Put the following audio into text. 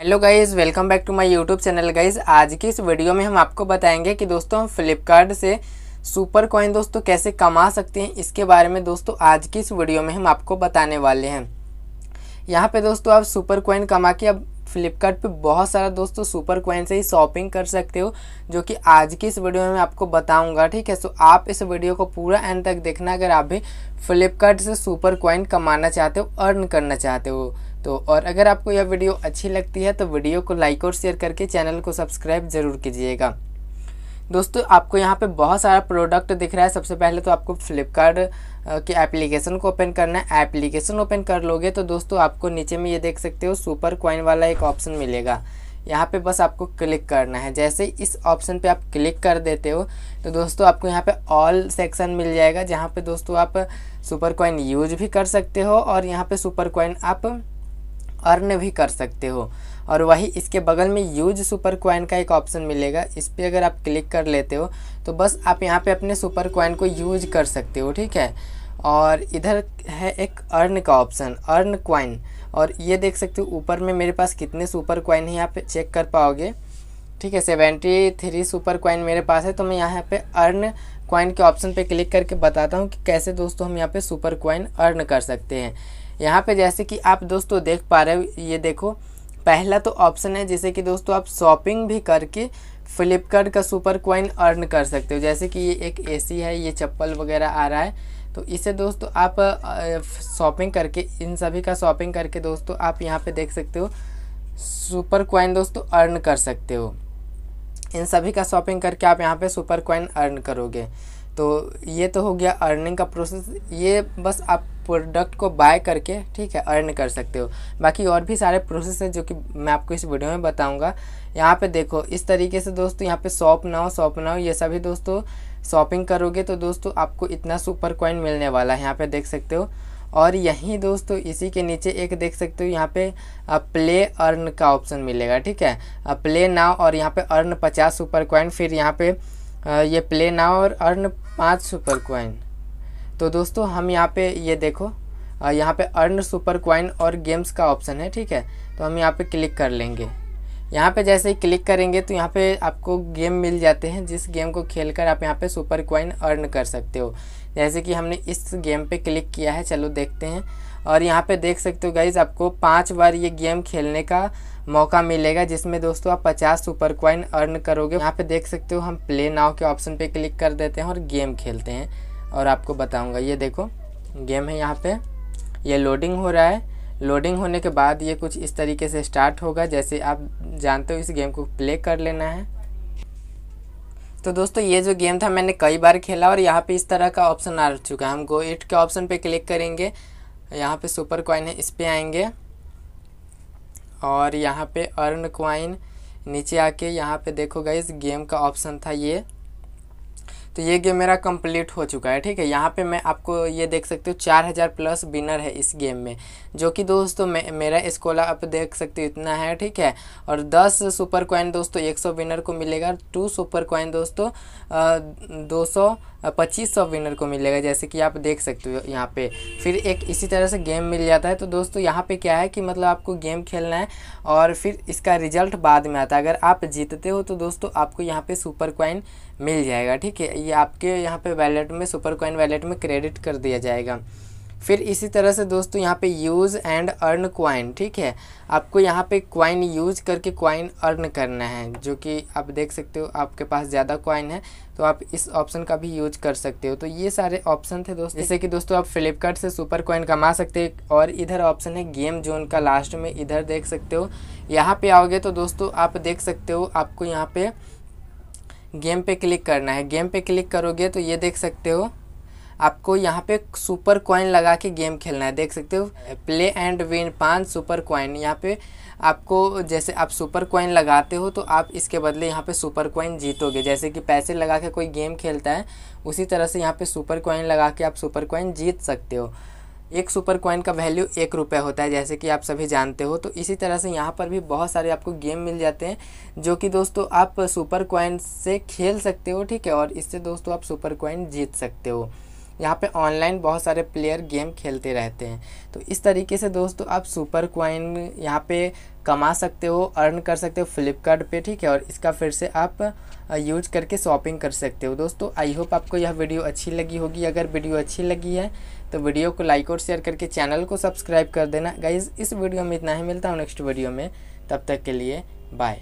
hello guys welcome back to my YouTube channel guys आज की इस वीडियो में हम आपको बताएंगे कि दोस्तों हम फ्लिपकार्ट से सुपर कॉइन दोस्तों कैसे कमा सकते हैं इसके बारे में दोस्तों आज की इस वीडियो में हम आपको बताने वाले हैं यहाँ पे दोस्तों आप सुपर कॉइन कमा के अब फ्लिपकार्ट बहुत सारा दोस्तों सुपर कॉइन से ही शॉपिंग कर सकते हो जो कि आज की इस वीडियो में आपको बताऊँगा ठीक है सो आप इस वीडियो को पूरा एंड तक देखना अगर आप भी फ्लिपकार्ट से सुपर कॉइन कमाना चाहते हो अर्न करना चाहते हो तो और अगर आपको यह वीडियो अच्छी लगती है तो वीडियो को लाइक और शेयर करके चैनल को सब्सक्राइब ज़रूर कीजिएगा दोस्तों आपको यहाँ पे बहुत सारा प्रोडक्ट दिख रहा है सबसे पहले तो आपको फ्लिपकार्ट के एप्लीकेशन को ओपन करना है एप्लीकेशन ओपन कर लोगे तो दोस्तों आपको नीचे में ये देख सकते हो सुपर क्वाइन वाला एक ऑप्शन मिलेगा यहाँ पे बस आपको क्लिक करना है जैसे इस ऑप्शन पे आप क्लिक कर देते हो तो दोस्तों आपको यहाँ पे ऑल सेक्शन मिल जाएगा जहाँ पे दोस्तों आप सुपर कॉइन यूज भी कर सकते हो और यहाँ पे सुपर कॉइन आप अर्न भी कर सकते हो और वही इसके बगल में यूज सुपर क्वाइन का एक ऑप्शन मिलेगा इस पर अगर आप क्लिक कर लेते हो तो बस आप यहाँ पे अपने सुपर क्वाइन को यूज कर सकते हो ठीक है और इधर है एक अर्न का ऑप्शन अर्न क्वाइन और ये देख सकते हो ऊपर में मेरे पास कितने सुपर क्वाइन है यहाँ पे चेक कर पाओगे ठीक है सेवेंटी थ्री सुपर क्वाइन मेरे पास है तो मैं यहाँ पे अर्न क्वाइन के ऑप्शन पे क्लिक करके बताता हूँ कि कैसे दोस्तों हम यहाँ पे सुपर क्वाइन अर्न कर सकते हैं यहाँ पे जैसे कि आप दोस्तों देख पा रहे हो ये देखो पहला तो ऑप्शन है जैसे कि दोस्तों आप शॉपिंग भी करके फ्लिपकार्ट का सुपर क्वाइन अर्न कर सकते हो जैसे कि ये एक ए है ये चप्पल वगैरह आ रहा है तो इसे दोस्तों आप शॉपिंग करके इन सभी का शॉपिंग करके दोस्तों आप यहाँ पे देख सकते हो सुपर क्वाइन दोस्तों अर्न कर सकते हो इन सभी का शॉपिंग करके आप यहाँ पे सुपर क्वाइन अर्न करोगे तो ये तो हो गया अर्निंग का प्रोसेस ये बस आप प्रोडक्ट को बाय करके ठीक है अर्न कर सकते हो बाकी और भी सारे प्रोसेस हैं जो कि मैं आपको इस वीडियो में बताऊंगा यहाँ पे देखो इस तरीके से दोस्तों यहाँ पे शॉप ना हो शॉप ना हो ये सभी दोस्तों शॉपिंग करोगे तो दोस्तों आपको इतना सुपर कॉइन मिलने वाला है यहाँ पर देख सकते हो और यहीं दोस्तों इसी के नीचे एक देख सकते हो यहाँ पे प्ले अर्न का ऑप्शन मिलेगा ठीक है प्ले नाव और यहाँ पे अर्न पचास सुपर कॉइन फिर यहाँ पे ये प्ले नाव और अर्न पाँच सुपर कॉइन तो दोस्तों हम यहाँ पे ये देखो यहाँ पे अर्न सुपर क्वाइन और गेम्स का ऑप्शन है ठीक है तो हम यहाँ पे क्लिक कर लेंगे यहाँ पे जैसे ही क्लिक करेंगे तो यहाँ पे आपको गेम मिल जाते हैं जिस गेम को खेलकर आप यहाँ पे सुपर क्वाइन अर्न कर सकते हो जैसे कि हमने इस गेम पे क्लिक किया है चलो देखते हैं और यहाँ पे देख सकते हो गाइज आपको पाँच बार ये गेम खेलने का मौका मिलेगा जिसमें दोस्तों आप पचास सुपर क्वाइन अर्न करोगे यहाँ पे देख सकते हो हम प्ले नाव के ऑप्शन पे क्लिक कर देते हैं और गेम खेलते हैं और आपको बताऊंगा ये देखो गेम है यहाँ पे ये लोडिंग हो रहा है लोडिंग होने के बाद ये कुछ इस तरीके से स्टार्ट होगा जैसे आप जानते हो इस गेम को प्ले कर लेना है तो दोस्तों ये जो गेम था मैंने कई बार खेला और यहाँ पे इस तरह का ऑप्शन आ चुका है हम गो इट के ऑप्शन पे क्लिक करेंगे यहाँ पे सुपर क्वाइन है इस पर आएंगे और यहाँ पे अर्न क्वाइन नीचे आके यहाँ पे देखो इस गेम का ऑप्शन था ये तो ये गेम मेरा कंप्लीट हो चुका है ठीक है यहाँ पे मैं आपको ये देख सकती हूँ चार हज़ार प्लस विनर है इस गेम में जो कि दोस्तों मे, मेरा स्कोला आप देख सकते हो इतना है ठीक है और दस सुपर कॉइन दोस्तों एक सौ विनर को मिलेगा टू सुपर कॉइन दोस्तों दो सौ पच्चीस सौ विनर को मिलेगा जैसे कि आप देख सकते हो यहाँ पे फिर एक इसी तरह से गेम मिल जाता है तो दोस्तों यहाँ पे क्या है कि मतलब आपको गेम खेलना है और फिर इसका रिजल्ट बाद में आता है अगर आप जीतते हो तो दोस्तों आपको यहाँ पे सुपर कॉइन मिल जाएगा ठीक है ये आपके यहाँ पे वैलेट में सुपर कॉइन वैलेट में क्रेडिट कर दिया जाएगा फिर इसी तरह से दोस्तों यहाँ पे यूज़ एंड अर्न क्वाइन ठीक है आपको यहाँ पे क्वाइन यूज करके क्वाइन अर्न करना है जो कि आप देख सकते हो आपके पास ज़्यादा क्वाइन है तो आप इस ऑप्शन का भी यूज कर सकते हो तो ये सारे ऑप्शन थे दोस्तों जैसे कि दोस्तों आप फ्लिपकार्ट से सुपर कॉइन कमा सकते हो और इधर ऑप्शन है गेम जोन का लास्ट में इधर देख सकते हो यहाँ पे आओगे तो दोस्तों आप देख सकते हो आपको यहाँ पे गेम पे क्लिक करना है गेम पे क्लिक करोगे तो ये देख सकते हो आपको यहाँ पे सुपर कॉइन लगा के गेम खेलना है देख सकते हो प्ले एंड विन पान सुपर कॉइन यहाँ पे आपको जैसे आप सुपर कॉइन लगाते हो तो आप इसके बदले यहाँ पे सुपर कॉइन जीतोगे जैसे कि पैसे लगा के कोई गेम खेलता है उसी तरह से यहाँ पे सुपर कॉइन लगा के आप सुपर कॉइन जीत सकते हो एक सुपर कॉइन का वैल्यू एक रुपये होता है जैसे कि आप सभी जानते हो तो इसी तरह से यहाँ पर भी बहुत सारे आपको गेम मिल जाते हैं जो कि दोस्तों आप सुपर कॉइन से खेल सकते हो ठीक है और इससे दोस्तों आप सुपर कॉइन जीत सकते हो यहाँ पे ऑनलाइन बहुत सारे प्लेयर गेम खेलते रहते हैं तो इस तरीके से दोस्तों आप सुपर क्वाइन यहाँ पे कमा सकते हो अर्न कर सकते हो फ्लिपकार्ट पे ठीक है और इसका फिर से आप यूज करके शॉपिंग कर सकते हो दोस्तों आई होप आपको यह वीडियो अच्छी लगी होगी अगर वीडियो अच्छी लगी है तो वीडियो को लाइक और शेयर करके चैनल को सब्सक्राइब कर देना गाइज इस वीडियो में इतना ही मिलता हूँ नेक्स्ट वीडियो में तब तक के लिए बाय